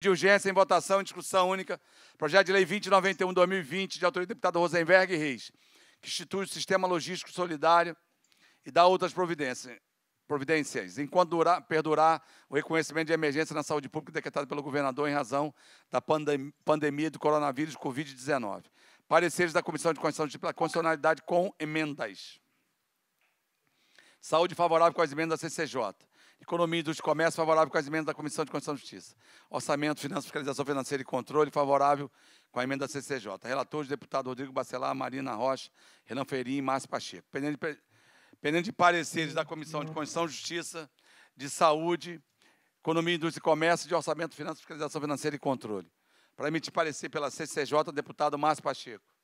de urgência em votação, e discussão única, projeto de lei 2091-2020, de autoria do deputado Rosenberg Reis, que institui o sistema logístico solidário e dá outras providências, providências enquanto durar, perdurar o reconhecimento de emergência na saúde pública decretado pelo governador em razão da pandem pandemia do coronavírus Covid-19. Pareceres da Comissão de Constitucionalidade com emendas. Saúde favorável com as emendas da CCJ. Economia e Indústria e Comércio, favorável com as emendas da Comissão de Constituição e Justiça. Orçamento, Finanças, Fiscalização Financeira e Controle, favorável com a emenda da CCJ. Relatores, deputado Rodrigo Bacelar, Marina Rocha, Renan Ferim e Márcio Pacheco. Pendente de, pendente de pareceres da Comissão de Constituição e Justiça, de Saúde, Economia, Indústria e Comércio, de Orçamento, Finanças, Fiscalização Financeira e Controle. Para emitir parecer pela CCJ, deputado Márcio Pacheco.